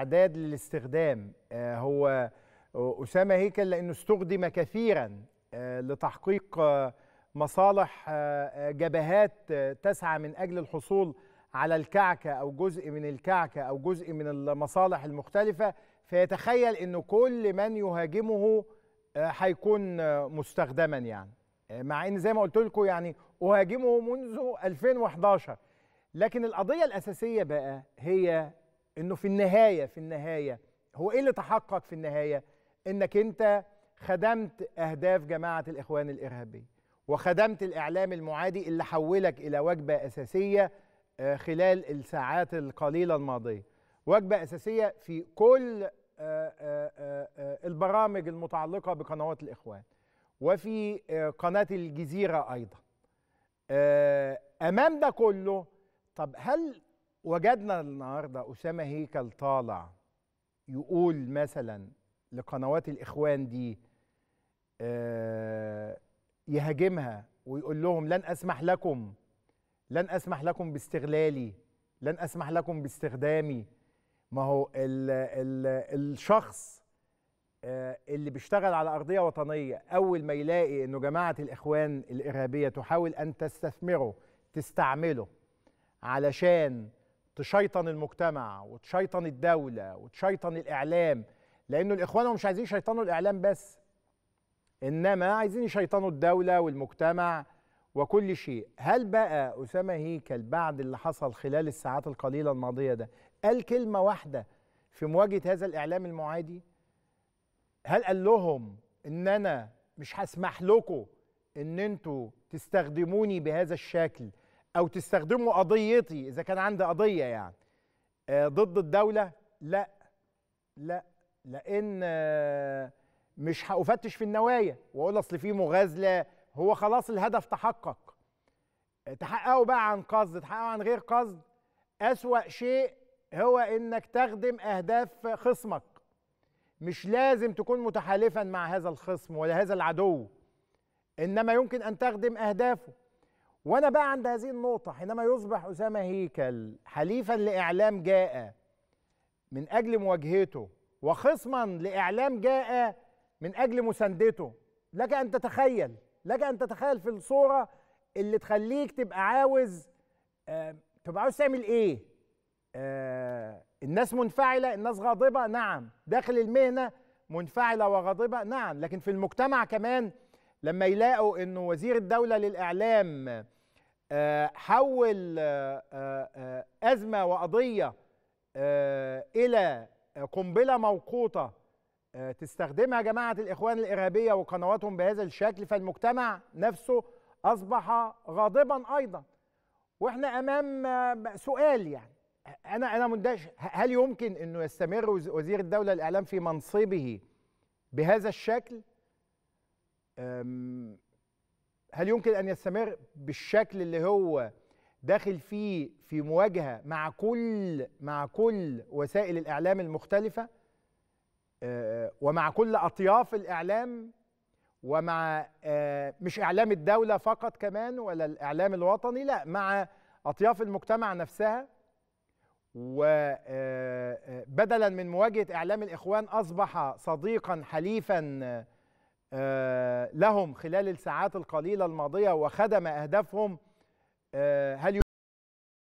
اعداد للاستخدام آه، هو اسامه هيكل لانه استخدم كثيرا آه، لتحقيق آه، مصالح جبهات تسعى من اجل الحصول على الكعكه او جزء من الكعكه او جزء من المصالح المختلفه فيتخيل انه كل من يهاجمه هيكون مستخدما يعني مع ان زي ما قلت لكم يعني اهاجمه منذ 2011 لكن القضيه الاساسيه بقى هي انه في النهايه في النهايه هو ايه اللي تحقق في النهايه؟ انك انت خدمت اهداف جماعه الاخوان الارهابيه وخدمت الاعلام المعادي اللي حولك الى وجبه اساسيه آه، خلال الساعات القليله الماضيه. وجبه اساسيه في كل آه، آه، البرامج المتعلقه بقنوات الاخوان وفي قناه الجزيره ايضا. امام ده كله طب هل وجدنا النهارده اسامه هيكل طالع يقول مثلا لقنوات الاخوان دي آه، يهاجمها ويقول لهم لن اسمح لكم لن اسمح لكم باستغلالي لن اسمح لكم باستخدامي ما هو ال ال الشخص آه، اللي بيشتغل على ارضيه وطنيه اول ما يلاقي انه جماعه الاخوان الارهابيه تحاول ان تستثمره تستعمله علشان تشيطن المجتمع وتشيطن الدولة وتشيطن الإعلام لأنه الإخوان هم مش عايزين يشيطنوا الإعلام بس إنما عايزين يشيطنوا الدولة والمجتمع وكل شيء هل بقى أسامة هيكل بعد اللي حصل خلال الساعات القليلة الماضية ده قال كلمة واحدة في مواجهة هذا الإعلام المعادي هل قال لهم إن أنا مش هسمح لكم إن أنتوا تستخدموني بهذا الشكل او تستخدموا قضيتي اذا كان عندي قضيه يعني آه، ضد الدوله لا لا لان آه، مش هافتش في النوايا واقول اصل في مغازله هو خلاص الهدف تحقق آه، تحققه بقى عن قصد تحققه عن غير قصد اسوا شيء هو انك تخدم اهداف خصمك مش لازم تكون متحالفا مع هذا الخصم ولا هذا العدو انما يمكن ان تخدم اهدافه وانا بقى عند هذه النقطه حينما يصبح اسامه هيكل حليفا لاعلام جاء من اجل مواجهته وخصما لاعلام جاء من اجل مساندته لك ان تتخيل لك ان تتخيل في الصوره اللي تخليك تبقى عاوز آه تبقى عاوز تعمل ايه آه الناس منفعله الناس غاضبه نعم داخل المهنه منفعله وغاضبه نعم لكن في المجتمع كمان لما يلاقوا انه وزير الدوله للاعلام آه، حول آه، آه، ازمه وقضيه الى قنبله موقوته تستخدمها جماعه الاخوان الارهابيه وقنواتهم بهذا الشكل فالمجتمع نفسه اصبح غاضبا ايضا واحنا امام سؤال يعني انا انا مندهش هل يمكن انه يستمر وزير الدوله للاعلام في منصبه بهذا الشكل هل يمكن ان يستمر بالشكل اللي هو داخل فيه في مواجهه مع كل مع كل وسائل الاعلام المختلفه أه، ومع كل اطياف الاعلام ومع أه، مش اعلام الدوله فقط كمان ولا الاعلام الوطني لا مع اطياف المجتمع نفسها وبدلا أه، من مواجهه اعلام الاخوان اصبح صديقا حليفا آه، لهم خلال الساعات القليله الماضيه وخدم اهدافهم آه، هل